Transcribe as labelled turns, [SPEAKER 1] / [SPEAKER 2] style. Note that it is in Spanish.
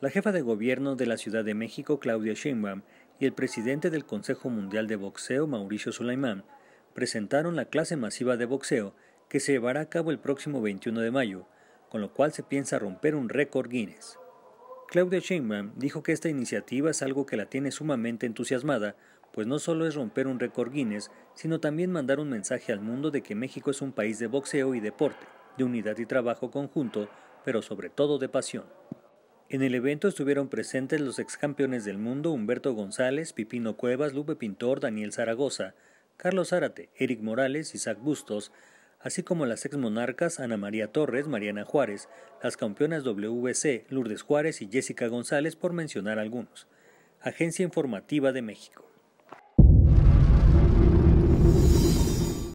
[SPEAKER 1] La jefa de gobierno de la Ciudad de México, Claudia Sheinbaum, y el presidente del Consejo Mundial de Boxeo, Mauricio Sulaimán, presentaron la clase masiva de boxeo que se llevará a cabo el próximo 21 de mayo, con lo cual se piensa romper un récord Guinness. Claudia Sheinbaum dijo que esta iniciativa es algo que la tiene sumamente entusiasmada, pues no solo es romper un récord Guinness, sino también mandar un mensaje al mundo de que México es un país de boxeo y deporte, de unidad y trabajo conjunto, pero sobre todo de pasión. En el evento estuvieron presentes los ex campeones del mundo Humberto González, Pipino Cuevas, Lupe Pintor, Daniel Zaragoza, Carlos Zárate, Eric Morales, Isaac Bustos, así como las ex monarcas Ana María Torres, Mariana Juárez, las campeonas WC, Lourdes Juárez y Jessica González, por mencionar algunos. Agencia Informativa de México.